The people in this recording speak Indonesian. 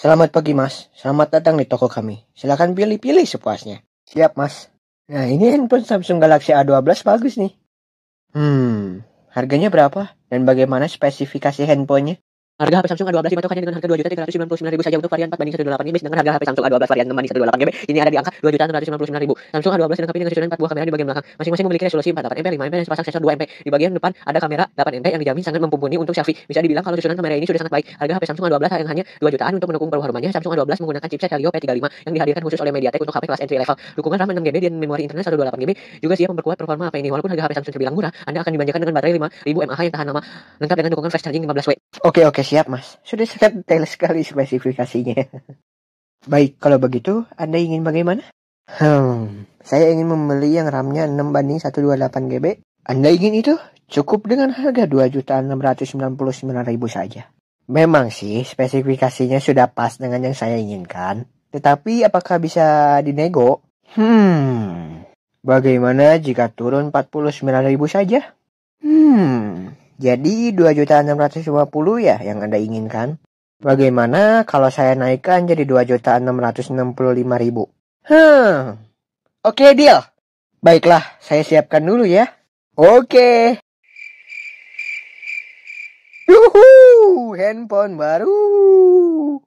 Selamat pagi mas, selamat datang di toko kami. Silahkan pilih-pilih sepuasnya. Siap mas. Nah ini handphone Samsung Galaxy A12 bagus nih. Hmm, harganya berapa dan bagaimana spesifikasi handphonenya? Harga HP Samsung A12 dipatok dengan harga 2.399.000 saja untuk varian 4 banding 128 ini dengan harga HP Samsung A12 varian 6 banding 128 GB e. ini ada di angka 2.699.000. Samsung A12 dilengkapi dengan sensor 4 buah kamera di bagian belakang, masing-masing memiliki resolusi 48 MP, 5 MP dan sepasang sensor 2 MP. E. Di bagian depan ada kamera 8 MP e yang dijamin sangat mumpuni untuk selfie. Bisa dibilang kalau susunan kamera ini sudah sangat baik. Harga HP Samsung A12 yang hanya 2 jutaan untuk mendukung performanya, Samsung A12 menggunakan chipset Helio P35 yang dihadirkan khusus oleh MediaTek untuk HP kelas entry level. Dukungan RAM 6 GB dan memori internal 128 GB juga siap memperkuat performa HP ini. Walaupun harga HP Samsung terbilang murah, Anda akan dibanjakan dengan baterai 5000 mAh yang tahan lama, lengkap dengan dukungan fast charging 15W. Oke, okay, oke. Okay siap, Mas. Sudah sangat detail sekali spesifikasinya. Baik, kalau begitu, Anda ingin bagaimana? Hmm, saya ingin membeli yang RAM-nya 6 banding 128 GB. Anda ingin itu? Cukup dengan harga 2.699.000 saja. Memang sih, spesifikasinya sudah pas dengan yang saya inginkan. Tetapi apakah bisa dinego? Hmm, bagaimana jika turun 49.000 saja? Hmm, jadi 2.650 ya yang Anda inginkan? Bagaimana kalau saya naikkan jadi 2.665.000? Hmm. Oke, okay, deal. Baiklah, saya siapkan dulu ya. Oke. Okay. Yuhu, handphone baru.